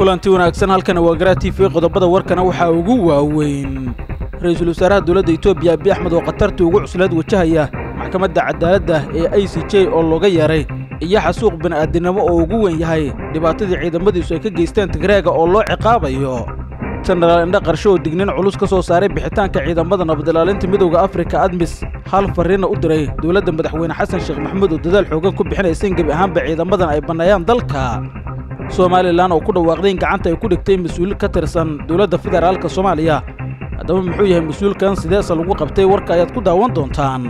kulanti wanaagsan halkana waa garaa t v qodobada warkana waxaa ugu waaweyn ra-iisul wasaaraha dowladda itoobiya abiy axmed oo khatartii ugu cuslaad wajahaya maxkamadda cadaaladda ee i c j oo looga yeeray iyo xasuuq aadinimo oo ugu weyn yahay dhibaatadii ciidamadiisu ay ka geysteen tigreega oo loo ciqaabayo jenaraal indha qarsho oo dignin culus ka soo saaray bixitaanka ciidamada nabadilaalinta midowda afrika admis hal farriinna u diray dowladda madaxweyne xasan sheekh maxamuud oo dadaal xoogan ku bixinaysa in gebi ahaanba ciidamadan ay banneeyaan dalka somalilan oo ku dhawaaqday in gacanta ay ku dhigtay mas-uul ka tirsan dowladda federaalka soomaaliya haddaba muxuu yahay mas-uulkan sideese lagu qabtay warka ayaad ku daawan doontaan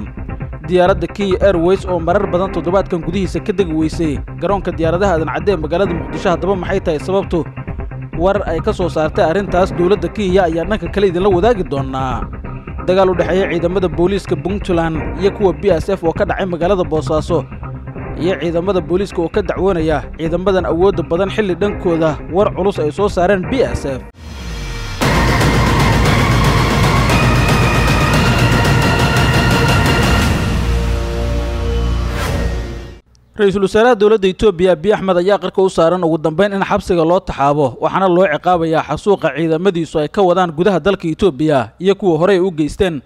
diyaaradda kenya airways oo marar badan toddobaadkan gudihiisa ka degi weysay garoonka diyaaradaha aadan caddee magaalada muqdisho haddaba maxay tahay sababtu war ay ka soo saartay arrintaas dowladda kenya ayaa dhanka kale idinla wadaagi doonnaa dagaal u dhexeeya ciidamada booliiska puntland iyo kuwa b s f oo ka dhacay magaalada boosaaso iyo ciidamada booliiska oo ka dacwoonaya ciidamadan awoodda badan xilli dhankooda war culus ay soo saareen b s f ra-iisul wasaaraha dowladda etoobiya biy axmed ayaa qarka u saaran ugu dambayn in xabsiga loo taxaabo waxaana loo ciqaabayaa xasuuqa ciidamadiisu ay ka wadaan gudaha dalka etoobiya iyo kuwa horey u geysteen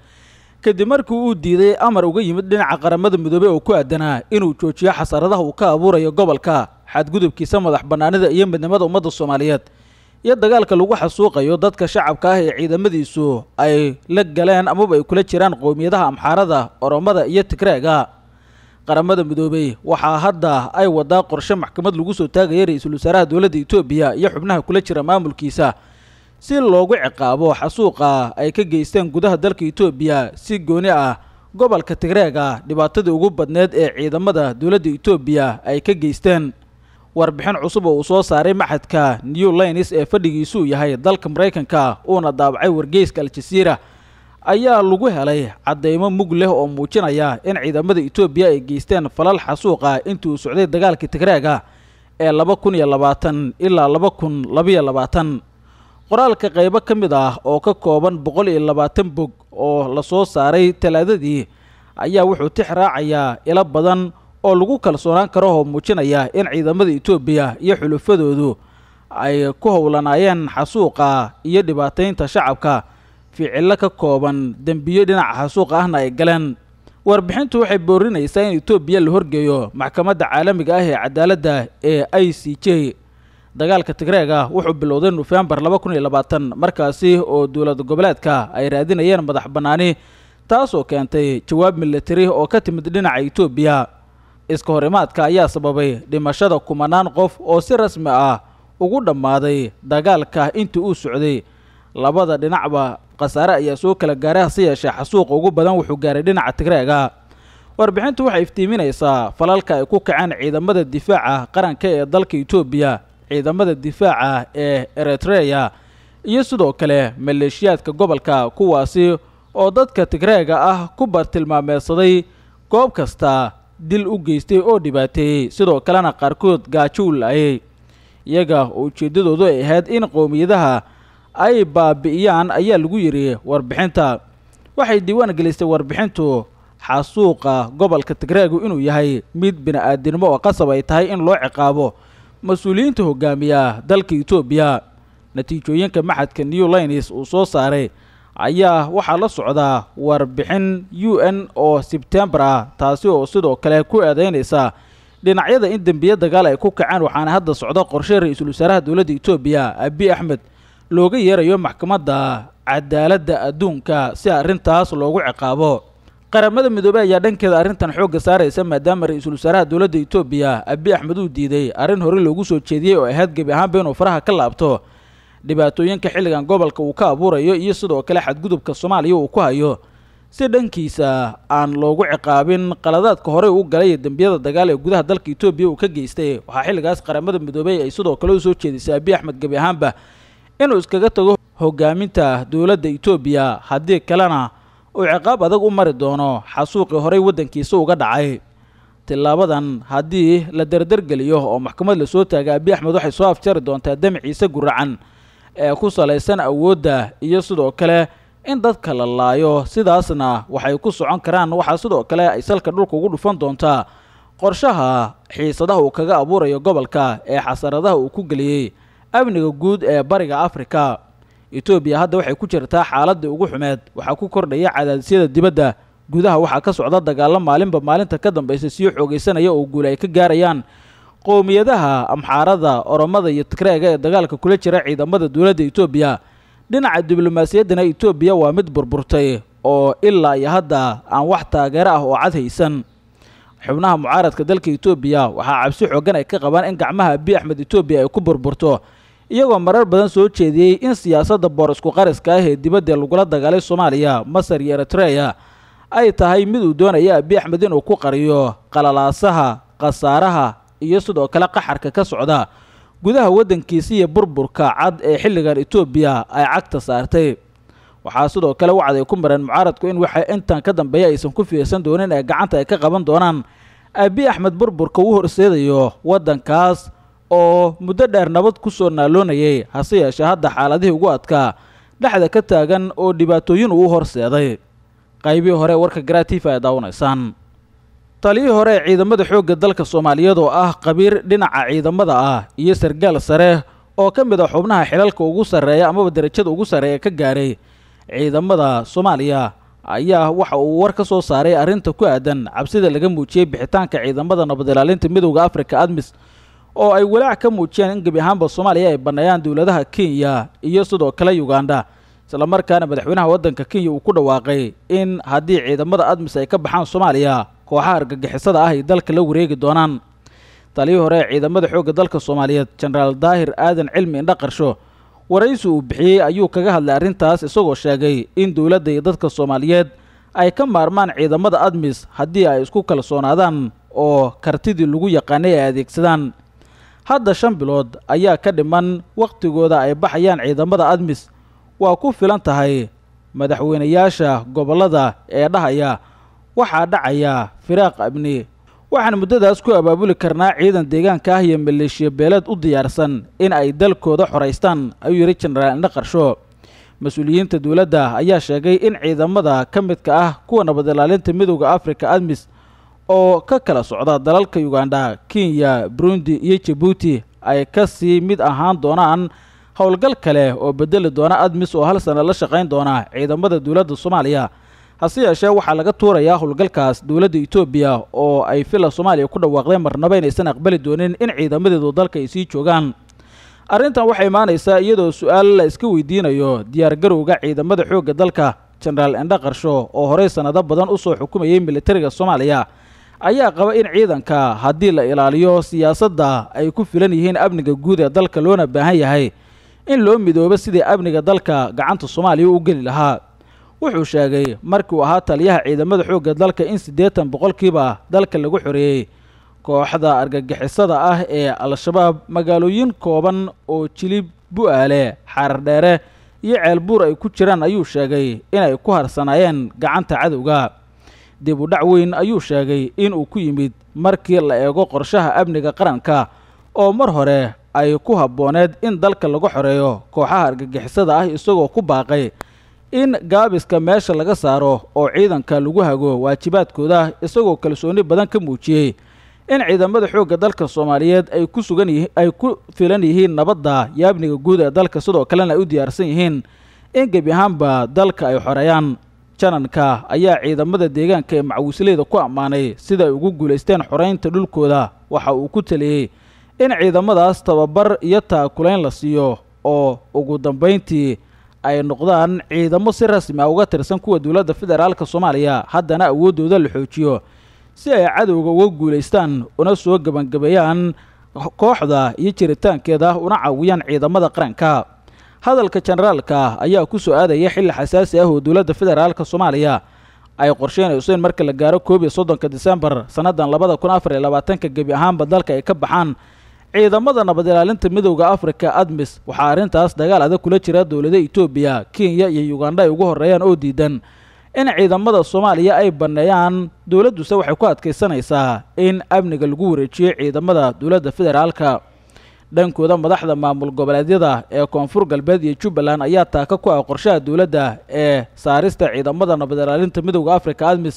kadib markii uu diiday amar uga yimid dhinaca qaramada midoobey oo ku aadanaa inuu joojiyo xasaradaha uu ka abuurayo gobolka xadgudubkiisa madax bannaanida iyo midnimada ummadda soomaaliyeed iyo dagaalka lagu xasuuqayo dadka shacabka ah ee ciidamadiisu ay la galeen amaba ay kula jiraan qowmiyadaha amxaarada oromada iyo tigreega qaramada midoobey waxaa hadda ay wadaa qorshe maxkamad lagu soo taagaya ra-iisul wasaaraha dowladda etoobiya iyo xubnaha kula jira maamulkiisa si loogu ciqaabo xasuuqa ay ka geysteen gudaha dalka etoobiya si gooni ah gobolka tigreega dhibaatadii ugu badneed ee ciidamada dowladda etoobiya ay ka geysteen warbixin cusub oo uu soo saaray maxadka new lines ee fadhigiisuu yahay dalka maraykanka uuna daabacay wargeyska al aljasiira ayaa lagu helay caddaymo mug leh oo muujinaya in ciidamada etoobiya ay geysteen falal xasuuqa intii socday dagaalka tigreega ee laba kun iyo labaatan ilaa laba kun labayo labaatan qoraalka qaybo ka mid ah oo ka kooban boqol iyo labaatan bog oo la soo saaray talaadadii ayaa wuxuu tix raacayaa ilo badan oo lagu kalsoonaan karo oo muujinaya in ciidamada itoobiya iyo xulufadoodu ay ku howlanaayeen xasuuqa iyo dhibaataynta shacabka ficillo ka kooban dembiyo dhinaca xasuuqa ahna ay galeen warbixintu waxay boorinaysaa in etoobiya la horgeeyo maxkamadda caalamiga ah ee cadaaladda ee i c j dagaalka tigreega ah wuxuu bilowday nofembar laba kun oo dowlad goboleedka ay raadinayeen madax bannaani taasoo keentay jawaab militari oo ka timid dhinaca etoobiya iska horimaadka ayaa sababay dhimashada kumanaan qof oo si rasmi ah ugu dhammaaday dagaalka intii uu socday labada dhinacba khasaare ayaa soo kala gaaray hase yeeshee xasuuqa ugu badan wuxuu gaaray dhinaca tigreega warbixintu waxay iftiiminaysaa falalka ay ku kaceen ciidamada difaaca qaranka ee dalka etoobiya ciidamada difaaca ee eritreya iyo sidoo kale maleeshiyaadka gobolka kuwaasi oo dadka tigreega ah ku bartilmaameedsaday goob kasta dil u geystay oo dhibaateeyey sidoo kalena qaarkood gaajo u la-ayay iyaga oo ujeeddadoodu ay ahayd in qowmiyadaha ay baabi'iyaan ayaa lagu yidhi warbixinta waxay diiwaan gelistay warbixintu xasuuqa gobolka tigreegu inuu yahay mid bini-aadinimo oo qasab ay tahay in loo ciqaabo mas-uuliyiinta hogaamiya dalka etoobiya natiijooyinka maxadka new lines uu soo saaray ayaa waxaa la socdaa warbixin u n oo sebtembar ah taasi oo sidoo kale ku eedeynaysa dhinacyada in dembiye dagaal ay ku kaceen waxaana hadda socda qorshe ra-iisul wasaaraha dowladda etoobiya abiy axmed looga yeerayo maxkamadda cadaaladda adduunka si arrintaas loogu ciqaabo qaramada midoobey ayaa dhankeeda arintan xoogga saaraysa maadaama ra-iisul wasaaraha dowladda etoobiya abi axmed uu diiday arrin hore loogu soo jeediyey oo ahayd gebi ahaanba inuu faraha ka laabto dhibaatooyinka xilligan gobolka uu ka abuurayo iyo sidoo kale xadgudubka soomaaliya uu ku hayo si dhankiisa aan loogu ciqaabin qaladaadka horey u galay ee dembiyada dagaal ee gudaha dalka itoobiya uu ka geystay waxaa xilligaas qaramada midoobey ay sidoo kale u soo jeedisay abi axmed gebi ahaanba inuu iskaga tago hogaaminta dowladda etoobiya haddii kalena uu ciqaab adag u mari doono xasuuqii horey waddankiisa uga dhacay tilaabadan haddii la derdergeliyo oo maxkamad lasoo taagay abi axmed waxay soo afjari doontaa demciisa guracan ee ku salaysan awoodda iyo sidoo kale in dadka la laayo sidaasna waxay ku socon karaan waxaa sidoo kale ay salka dhulka ugu dhufan doontaa qorshaha xiisadaha uu kaga abuurayo gobolka ee xasaradaha uu ku geliyey amniga guud ee bariga afrika etoobiya hadda waxay ku jirtaa xaaladii ugu xumeed waxaa ku kordhaya cadaadisyada dibadda gudaha waxaa ka socda dagaallo maalinba maalinta ka dambaysa sii xoogaysanaya oo guul ay ka gaarayaan qowmiyadaha amxaarada oromada iyo tikreega ee dagaalka kula jira ciidamada dowladda etoobiya dhinaca diblomaasiyaddana etoobiya waa mid burburtay oo ilaa iyo hadda aan wax taageero ah oo cad haysan xubnaha mucaaradka dalka etoobiya waxaa cabsi xoogan ay ka qabaan in gacmaha abiy axmed etoobiya ay ku burburto iyagoo marar badan soo jeediyey in siyaasadda boorisku qariska ah ee dibadda lagula dagaalay soomaaliya masar iyo eritrea ay tahay mid uu doonaya abiy axmed inuu ku qariyo qalalaasaha khasaaraha iyo sidoo kale qaxarka ka socda gudaha waddankiisa iyo burburka cad ee xilligan etoobiya ay cagta saartay waxaa sidoo kale wacday ku mareen mucaaradku in waxa intan ka dambeeya aysan ku fiirsan doonin ee gacanta ay ka qaban doonaan abiy axmed burburka uu horseedayo waddankaas oo muddo dheer nabad ku soo naaloonayay hase yeeshee hadda xaaladihii ugu adkaa dhexda ka taagan oo dhibaatooyin uu horseeday qaybihii hore warka garaa ay daawanaysaan taliyii hore ee ciidamada xoogga dalka soomaaliyeed oo ah qabiir dhinaca ciidamada ah iyo sargaal sare oo ka mid ah xubnaha xilalka ugu sareeya amaba darajada ugu sarreeya ka gaaray ciidamada soomaaliya ayaa waxa uu war ka soo saaray arrinta ku aadan cabsida laga muujiyey bixitaanka ciidamada nabad ilaalinta midowda afrika admis oo ay walaac ka muujiyaan in gebi ahaanba soomaaliya ay banneeyaan dowladaha kenya iyo sidoo kale uganda markaana madaxweynaha waddanka kenya uu ku dhawaaqay in haddii ciidamada admis ay ka baxaan soomaaliya kooxaha argagixisada ah ay dalka la wareegi doonaan taliyii hore ciidamada xoogga dalka soomaaliyeed jenaraal daahir aadan cilmi indha qarsho waraysi uu bixiyey ayuu kaga hadlay arrintaas isagoo sheegay in dowladda iyo dadka soomaaliyeed ay ka maarmaan ciidamada admis haddii ay isku kalsoonaadaan oo kartidii lagu yaqaanay ay adeegsadaan hadda shan bilood ayaa ka dhiman wakhtigooda ay baxayaan ciidamada admis waa ku filan tahay madaxweynayaasha gobollada ee dhahaya waxaa dhacaya firaaq amni waxaan muddadaas ku abaabuli karnaa ciidan deegaanka ah iyo maleeshiya beeleed u diyaarsan in ay dalkooda xoraystaan ayuu yidhi jeneraal indha qarsho mas-uuliyiinta dowladda ayaa sheegay in ciidamada ka midka ah kuwa nabad ilaalinta midooda afrika admis oo ka kala socda dalalka uganda kenya burundi iyo jabuuti ay ka sii mid ahaan doonaan howlgal kale oo bedeli doona admis oo hal sana la shaqayn doona ciidamada dawladda soomaaliya hase yeeshee waxaa laga tuurayaa howlgalkaas dowladda etoobiya oo ay fila soomaaliya ku dhawaaqdeen marnaba inaysan aqbali doonin in ciidamadeedu dalka ay sii joogaan arrintan waxay imaanaysaa iyadoo su-aal la iska weydiinayo diyaar garowga ciidamada xoogga dalka jenaraal endha qarsho oo horey sannado badan usoo xukumayay militariga soomaaliya ayaa qaba in ciidanka haddii la ilaaliyo siyaasadda ay ku filan yihiin amniga guud ee dalka loona baahan yahay in loo midoobo sidii amniga dalka gacanta soomaaliya u geli lahaa wuxuu sheegay markii uu ahaa taliyaha ciidamada xoogga dalka in siddeetan boqolkiiba dalka lagu xoreeyey kooxda argagixisada ah ee al-shabaab magaalooyin kooban oo jilib bu-aale xaarar iyo ceelbuur ay ku jiraan ayuu sheegay inay ku harsanaayeen gacanta cadowga dhac weyn ayuu sheegay inuu ku yimid markii la eego qorshaha amniga qaranka oo mar hore ay ku habooneed in dalka lagu xoreeyo kooxaha argagixisada ah isagoo ku baaqay in gaabiska meesha laga saaro oo ciidanka lagu hago waajibaadkooda isagoo kalsooni badan ka muujiyey in ciidamada xoogga dalka soomaaliyeed ay ku sugan ay ku filan yihiin nabadda iyo amniga guud ee dalka sidoo kalena ay u diyaarsan yihiin in gebi ahaanba dalka ay xoreeyaan jananka ayaa ciidamada deegaanka ee macawisleyda ku ammaanay sida ay ugu guulaysteen xoraynta dhulkooda waxa uu ku taliyey in ciidamadaas tababar iyo taakulayn la siiyo oo ugu dambayntii ay noqdaan ciidamo si rasmi ah uga tirsan kuwa dowladda federaalka soomaaliya haddana awooddooda la xoojiyo si ay cadowga uga guulaystaan una soo gebangabeeyaan kooxda iyo jiritaankeeda una caawiyaan ciidamada qaranka hadalka jeneraalka ah ayaa ku soo aadaya xilli xasaasi ah oo dowladda federaalka soomaaliya ay qorsheen xuseen marka la gaaro koob iyo soddonka disembar sannadan labada kun afariyo labaatanka gebi ahaanba dalka ay ka baxaan ciidamada nabad ilaalinta midowda afrika admis waxaa arintaas dagaal adag kula jira dowlada etoobiya kenya iyo uganda ay ugu horeeyaan oo diidan in ciidamada soomaaliya ay banneeyaan dowladduse waxay ku adkeysanaysaa in amniga lagu wareejiyo ciidamada dawladda federaalka dhankooda madaxda maamul goboleedyada ee koonfur galbeed iyo jubbaland ayaa taaka ku ah qorshaha dawladda ee saarista ciidamada nabadilaalinta midooda afrika admis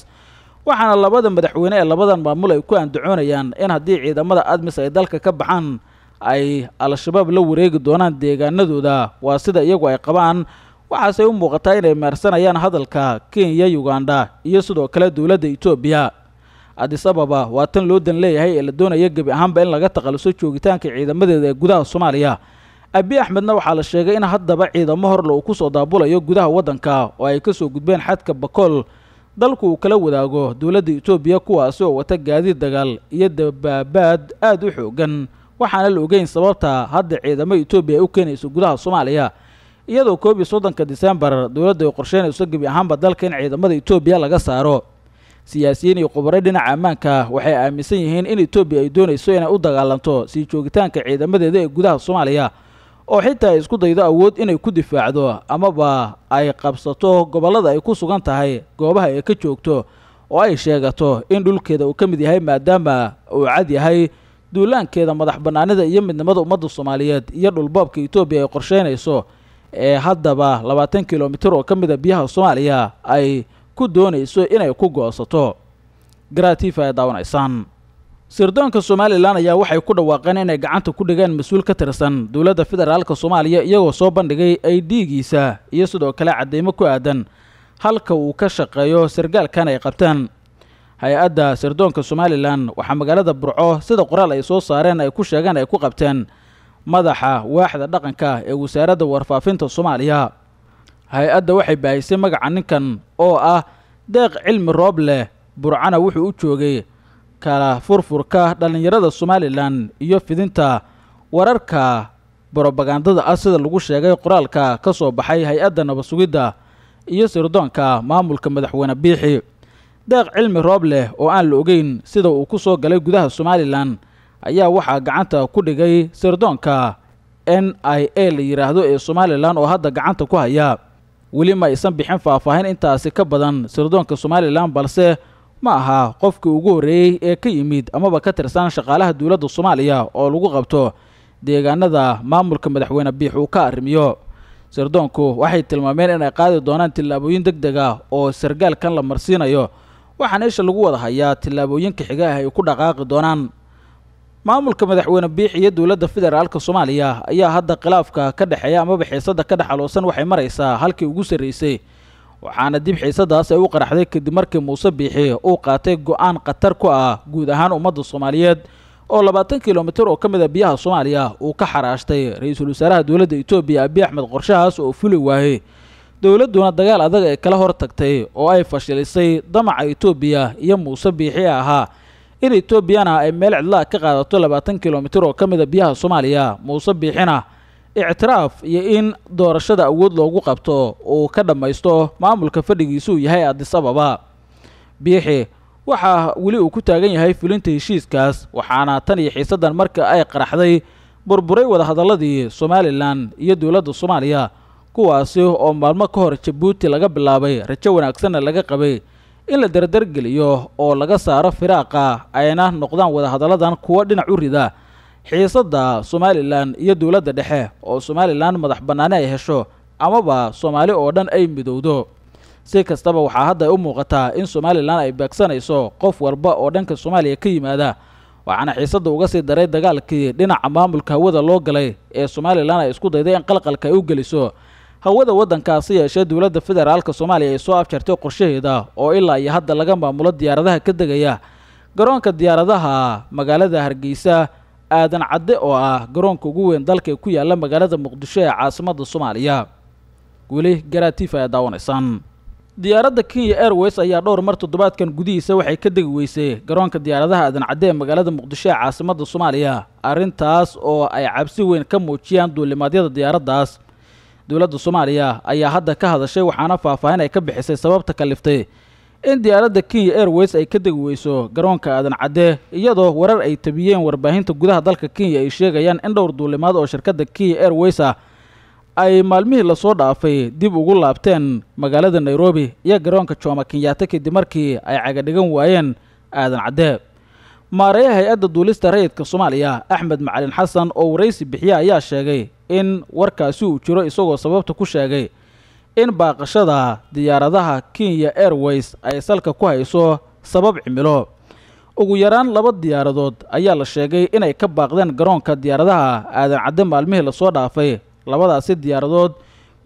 waxaana labada madaxweyne ee labadan maamul ay ku andacoonayaan in haddii ciidamada admis ay dalka ka baxaan ay al-shabaab la wareegi doonaan deegaanadooda waa sida iyagu ay qabaan waxaasey u muuqataa inay maarsanayaan hadalka kenya uganda iyo sidoo kale dowladda etoobiya ababa waa tan loo dan leeyahay ee la doonaya gebi ahaanba in laga takhaluso joogitaanka ciidamadeeda ee gudaha soomaaliya abi axmedna waxaa la sheegay in haddaba ciidamo horle uu ku soo daabulayo gudaha waddanka oo ay ka soo gudbeen xadka bakool dalku uu kala wadaago dawladda itoobiya kuwaasi oo wata gaadiid dagaal iyo dabaabaad aad u xoogan waxaana la ogeyn sababta hadda ciidamo itoobiya ay u keenayso gudaha soomaaliya iyadoo koobii iyo soddonka disembar dawladda ay qorsheynayso gebi ahaanba dalka in ciidamada itoobiya laga saaro siyaasiyiin iyo khubare dhinaca ammaanka ah waxay aaminsan yihiin in etoobiya ay doonayso inay u dagaalanto sii joogitaanka ciidamadeeda ee gudaha soomaaliya oo xitaa ay isku daydo awood inay ku difaacdo amaba ay qabsato gobollada ay ku sugan tahay goobaha ay ka joogto oo ay sheegato in dhulkeeda uu ka mid yahay maadaama uu cad yahay duulaankeeda madax bannaanida iyo midnimada ummadda soomaaliyeed iyo dhulbaabka etoobiya ay qorsheynayso ee haddaba labaatan kilomitir oo ka mid mida ah biyaha soomaaliya ay ku doonayso inay ku goosato garaatiifa ay daawanaysaan sirdoonka somalilan ayaa waxay ku dhawaaqeen inay gacanta ku dhigaan mas-uul ka tirsan dowladda federaalka soomaaliya iyagoo soo bandhigay ay dhiigiisa iyo sidoo kale caddeymo ku aadan halka uu ka shaqeeyo sargaalkan ay qabteen hay-adda sirdoonka somalilan waxaa magaalada burco sida qoraal ay soo saareen ay ku sheegeen ay ku qabteen madaxa waaxda dhaqanka ee wasaaradda warfaafinta soomaaliya hay-adda waxay baahisay magaca ninkan oo ah deeq cilmi roob burcana wuxuu u joogay kala furfurka dhallinyarada somalilan iyo fidinta wararka brobagandada ah sida lagu sheegay qoraalka ka soo baxay hay-adda nabadsugidda iyo sirdoonka maamulka madaxweyne biixi deeq cilmi roob oo aan la ogeyn sida uu ku soo galay gudaha somalilan ayaa waxaa gacanta ku dhigay sirdoonka n i a la yidhaahdo ee somalilan oo hadda gacanta ku haya weli ma aysan bixin faahfaahin intaasi ka badan sirdoonka somalilan balse ma aha qofkii ugu horreeyey ee ka yimid amaba ka tirsan shaqaalaha dawladda soomaaliya oo lagu qabto deegaanada maamulka madaxweyne biix uu ka arrimiyo sirdoonku waxay tilmaameen inay qaadi doonaan tillaabooyin deg deg ah oo sargaalkan la marsiinayo waxaana isha lagu wada hayaa tillaabooyinka xiga ah ay ku dhaqaaqi doonaan maamulka madaxweyne biix iyo dowladda federaalka soomaaliya ayaa hadda khilaafka ka dhexeeya amaba xiisada ka dhexaloosan waxay maraysaa halkii ugu sarraysay waxaana dib xiisadaas ay u qaraxday kadib markii muuse biixi uu qaatay go-aan khatar ku ah guud ahaan ummadda soomaaliyeed oo labaatan kilomitir oo ka mid ah biyaha soomaaliya uu ka xaraashtay ra-iisul wasaaraha dowladda itoobiya abiy axmed qorshahaas oo fuli waayay dowladduna dagaal adag ay kala hortagtay oo ay fashilisay damaca itoobiya iyo muuse biixi ahaa in etoobiyana ay meel cidlaha ka qaadato labaatan kilomitir oo ka mida ah biyaha soomaaliya muuse biixina ictiraaf iyo in doorashada awood loogu qabto uu ka dhammaysto maamulka fadhigiisuu yahay addis ababa biixi waxaa weli uu ku taagan yahay fulinta heshiiskaas waxaana tan iyo xiisaddan marka ay qaraxday burburay wada wadahadalladii somalilan iyo dowladda soomaaliya kuwaasi oo maalmo ka hor jabuuti laga bilaabay rajo wanaagsanna laga qabay in la dardargeliyo oo laga saaro firaaqa ayna noqdaan wadahadalladan kuwo dhinac u rida xiisadda somalilan iyo dawladda dhexe oo somalilan madax bannaani ay hesho amaba soomaali oo dhan ay midowdo si kastaba waxaa hadda u muuqataa in somalilan ay baagsanayso qof walba oo dhanka soomaaliya ka yimaada waxaana xiisadda uga sii daray dagaalkii dhinaca maamulka hawada loo galay ee somalilan ay isku dayday in qalqalka ay u geliso hawada waddankaasi yeeshee dowladda federaalka soomaaliya ay soo afjartay qorshaheeda oo ilaa iyo hadda laga maamulo diyaaradaha ka degaya garoonka diyaaradaha magaalada hargeysa aadan cadde oo ah garoonka ugu weyn dalka ku yaalla magaalada muqdisho ee caasimadda soomaaliya weli garaatiifa ee diyaaradda kenya airways ayaa dhowr mar toddobaadkan gudihiisa waxay ka degi weysay garoonka diyaaradaha aadan ee magaalada muqdisho ee caasimadda soomaaliya arintaas oo ay cabsi weyn ka muujiyaan duulimaadyada diyaaraddaas dowladda soomaaliya ayaa hadda ka hadashay waxaana faahfaahin ay ka bixisay sababta kaliftay in diyaaradda kenya airways ay ka degi garoonka aadan cadde iyadoo warar ay tabiyeen warbaahinta gudaha dalka kenya ay sheegayaan in dhowr duulimaad oo shirkadda kenya airways ah ay maalmihii lasoo dhaafay dib ugu laabteen magaalada nairobi iyo garoonka jooma kenyaata kadib markii ay cagadhigan waayeen aadan cadde maareeya hay-adda duulista rayidka soomaaliya axmed macalin xasan oo waraysi bixiye ayaa sheegay in warkaasi uu jiro isagoo sababta ku sheegay in baaqashada diyaaradaha kenya airways ay salka ku hayso sabab cimilo ugu yaraan laba diyaaradood ayaa la sheegay inay ka baaqdeen garoonka diyaaradaha aadan cadde maalmihii lasoo dhaafay labadaasi diyaaradood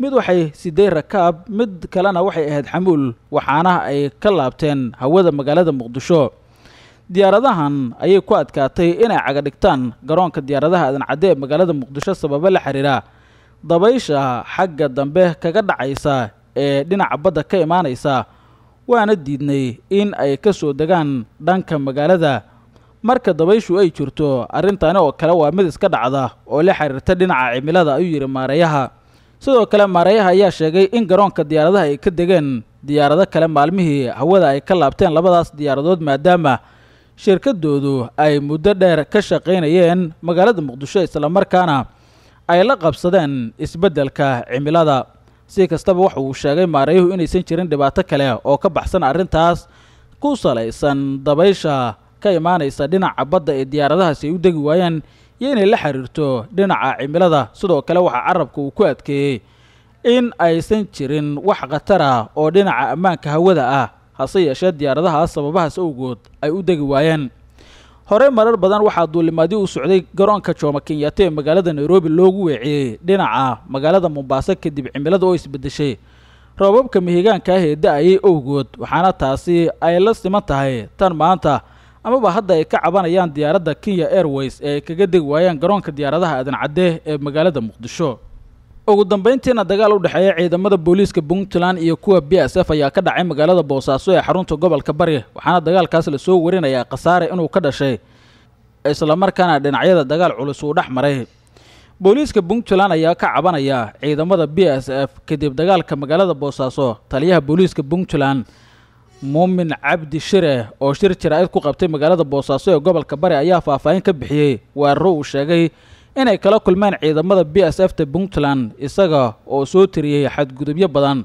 mid waxay siday rakaab mid kalena waxay ahayd xamuul waxaana ay ka laabteen hawada magaalada muqdisho diyaaradahan ayay ku adkaatay inay cagadhigtaan garoonka diyaaradaha aadan cadde ee magaalada muqdisho sababo la xiriira dabaysha xagga dambe kaga dhacaysa ee dhinaca badda ka imaanaysa waana diidnay in ay ka soo degaan dhanka magaalada marka dabayshu ay jirto arrintaani oo kale waa mid iska dhacda oo la xiriirta dhinaca cimilada ayuu yidhi maareeyaha sidoo kale maareeyaha ayaa sheegay in garoonka diyaaradaha ay ka degeen diyaarado kale maalmihii hawada ay ka laabteen labadaas diyaaradood maadaama shirkadoodu ay muddo dheer ka shaqaynayeen magaalada muqdisho isla markaana ay la qabsadeen isbeddelka cimilada si kastaba waxa uu sheegay maarayuhu inaysan jirin dhibaato kale oo ka baxsan arrintaas ku salaysan dabaysha ka imaanaysa dhinaca badda ee diyaaradahaasi ay u degi waayeen iyo inay la xiriirto dhinaca cimilada sidoo kale waxaa carabka uu ku adkeeyey in aysan jirin wax khatar ah oo dhinaca ammaanka hawada ah hase yeeshee diyaaradaha sababahaas owgood ay u degi waayeen hore marar badan waxaa duulimaadyo u socday garoonka jooma kenyatta ee magaalada nairobi loogu weeciyey dhinaca magaalada mombaaso kadib cimilada oo isbedeshay roobabka mihigaanka ah ee da-ayay owgood waxaana taasi ay la siman tahay tan maanta amaba hadda ay ka cabanayaan diyaaradda kenya airways ee ay kaga degi waayeen garoonka diyaaradaha aadan cadde ee magaalada muqdisho ugu dambeyntiina dagaal u dhexeeya ciidamada booliiska puntland iyo kuwa b s f ayaa ka dhacay magaalada boosaaso ee xarunta gobolka bari waxaana dagaalkaas la soo warinayaa khasaare inuu ka dhashay islamarkaana dhinacyada dagaal culus uu dhex maray booliiska puntland ayaa ka cabanaya ciidamada b s f kadib dagaalka magaalada boosaaso taliyaha booliiska puntland muumin cabdi shire oo shir jaraa-id ku qabtay magaalada boosaaso ee gobolka bari ayaa faahfaahin ka bixiyey waaro uu sheegay inay kala kulmeen ciidamada b s f ta puntland isaga oo soo tiriyey xadgudubyo badan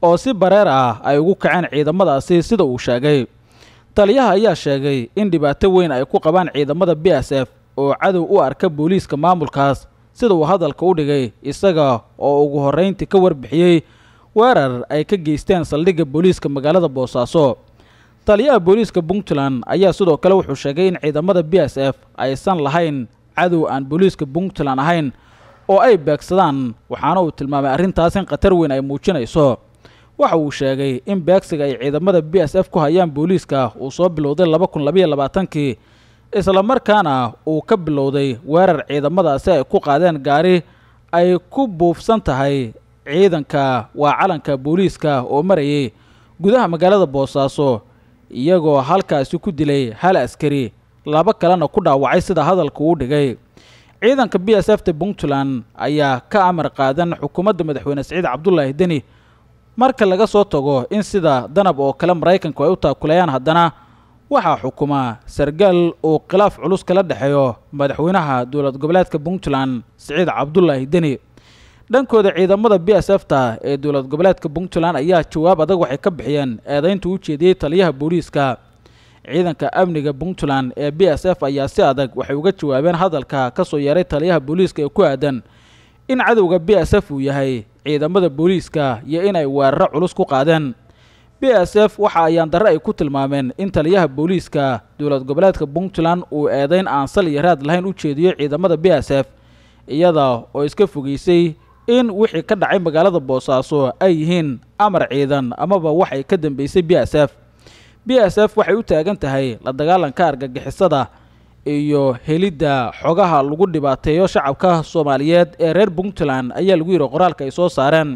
oo si bareer ah ay ugu kaceen ciidamadaasi sida uu sheegay taliyaha ayaa sheegay in dhibaato weyn ay ku qabaan ciidamada b s f oo cadow u arka booliiska maamulkaas sida uu hadalka u dhigay isaga oo ugu horrayntii ka warbixiyey weerar ay ka geysteen saldhigga booliiska magaalada boosaaso taliyaha booliiska puntland ayaa sidoo kale wuxuu sheegay in ciidamada b s f aysan lahayn cadow aan booliiska puntland ahayn oo ay beegsadaan waxaana uu tilmaamay arrintaas in khatar weyn ay muujinayso waxa uu sheegay in beegsiga ay ciidamada b s f ku hayaan booliiska uu soo bilowday laba kun labayo labaatankii islamarkaana uu ka bilowday weerar ciidamadaasi ay ku qaadeen gaari ay ku buufsan tahay ciidanka waa calanka booliiska oo marayay gudaha magaalada boosaaso iyagoo halkaasi ku dilay hal askari laba kalena ku dhaawacay sida hadalka uu dhigay ciidanka b s f ta puntland ayaa ka amar qaadan xukuumadda madaxweyne saciid cabdulaahi deni marka laga soo tago in sida danab oo kale maraykanku ay u taakulayaan haddana waxaa xukuma sargaal uu khilaaf culus kala dhexeeyo madaxweynaha dowlad goboleedka puntland saciid cabdulaahi deni dhankooda ciidamada b s f ta ee dowlad goboleedka puntland ayaa jawaab adag waxay ka bixiyeen eedaynta u jeediyey taliyaha booliiska ciidanka amniga puntland ee b s f ayaa si adag waxay uga jawaabeen hadalka ka soo yeeray taliyaha booliiska ee ku aadan in cadowga b s f uu yahay ciidamada booliiska iyo inay weeraro culus ku qaadeen b s f waxa ayaan darre ay ku tilmaameen in taliyaha booliiska dowlad goboleedka puntland uu eedayn aan sal iyo raad lahayn u jeediyo ciidamada b s f iyada oo iska fogaysay in wixii ka dhacay magaalada boosaaso ay yihiin amar ciidan amaba waxay ka dambeysay b s f b s f waxay u taagan tahay la dagaalanka argagixisada iyo helidda xogaha lagu dhibaateeyo shacabka soomaaliyeed ee reer puntland ayaa lagu yidhi qoraalka ay soo saareen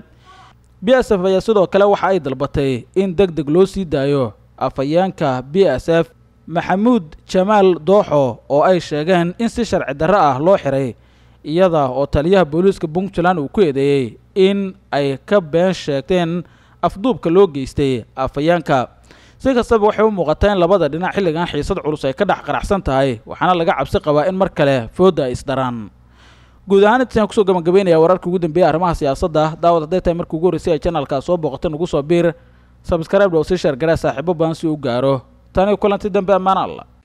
b s f ayaa sidoo kale waxa ay dalbatay in degdeg loo sii daayo afhayeenka b s f maxamuud jamaal dooxo oo ay sheegeen in si sharci darro ah loo xiray iyada oo taliyaha booliiska puntland uu ku eedeeyey in ay ka been sheegteen afduubka loo geystay afhayeenka si kastaba waxay u muuqataa in labada dhinac xilligan xiisad culus ay ka dhex qanacsan tahay waxaana laga cabsi qabaa in mar kale fooda ay isdaraan guud ahaan intasan kusoo gabagabeynaya wararka ugu dambeeya arrimaha siyaasadda daawad hadday tahay marka ugu horreysay ay janalkaa soo booqata nugu soo biir sabskarayb sheer garee saaxiibo badan si u gaaro tani kulanti dambe ammaan alla